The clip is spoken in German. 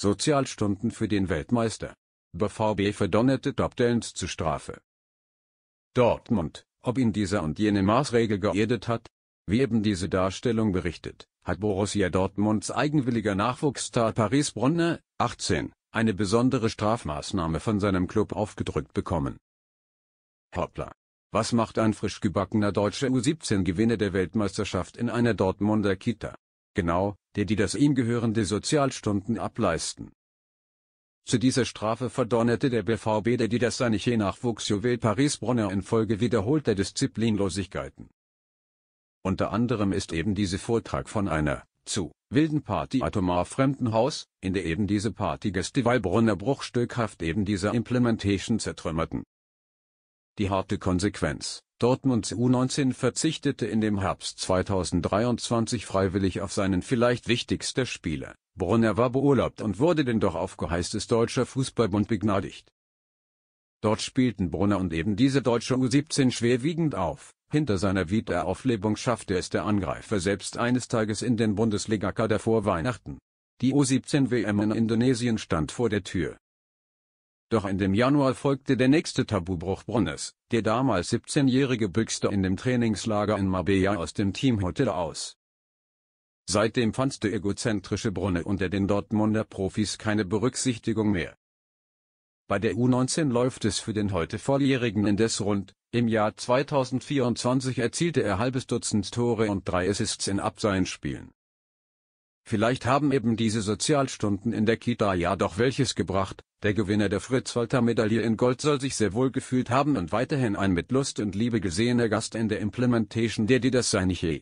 Sozialstunden für den Weltmeister. BVB verdonnerte Dobdellens zu Strafe. Dortmund, ob ihn dieser und jene Maßregel geerdet hat? Wie eben diese Darstellung berichtet, hat Borussia Dortmunds eigenwilliger Nachwuchsstar Paris Bronner, 18, eine besondere Strafmaßnahme von seinem Club aufgedrückt bekommen. Hoppla. Was macht ein frisch gebackener deutscher U17-Gewinner der Weltmeisterschaft in einer Dortmunder Kita? genau, der die das ihm gehörende Sozialstunden ableisten. Zu dieser Strafe verdonnerte der BVB der die das seine je Nachwuchsjuwel Paris Bronner infolge wiederholter Disziplinlosigkeiten. Unter anderem ist eben diese Vortrag von einer, zu, wilden Party atomar Fremdenhaus, in der eben diese Party Gestival Brunner bruchstückhaft eben dieser Implementation zertrümmerten. Die harte Konsequenz Dortmunds U19 verzichtete in dem Herbst 2023 freiwillig auf seinen vielleicht wichtigsten Spieler. Brunner war beurlaubt und wurde denn doch aufgeheiß des Deutscher Fußballbund begnadigt. Dort spielten Brunner und eben diese deutsche U17 schwerwiegend auf. Hinter seiner Wiederauflebung schaffte es der Angreifer selbst eines Tages in den Bundesligakader vor Weihnachten. Die U17-WM in Indonesien stand vor der Tür. Doch in dem Januar folgte der nächste Tabubruch Brunnes, der damals 17-jährige büchste in dem Trainingslager in Marbella aus dem Teamhotel aus. Seitdem fand der egozentrische Brunne unter den Dortmunder Profis keine Berücksichtigung mehr. Bei der U19 läuft es für den heute Volljährigen indes rund, im Jahr 2024 erzielte er halbes Dutzend Tore und drei Assists in Abseinspielen. Vielleicht haben eben diese Sozialstunden in der Kita ja doch welches gebracht, der Gewinner der Fritz-Walter-Medaille in Gold soll sich sehr wohl gefühlt haben und weiterhin ein mit Lust und Liebe gesehener Gast in der Implementation der Didasseiniche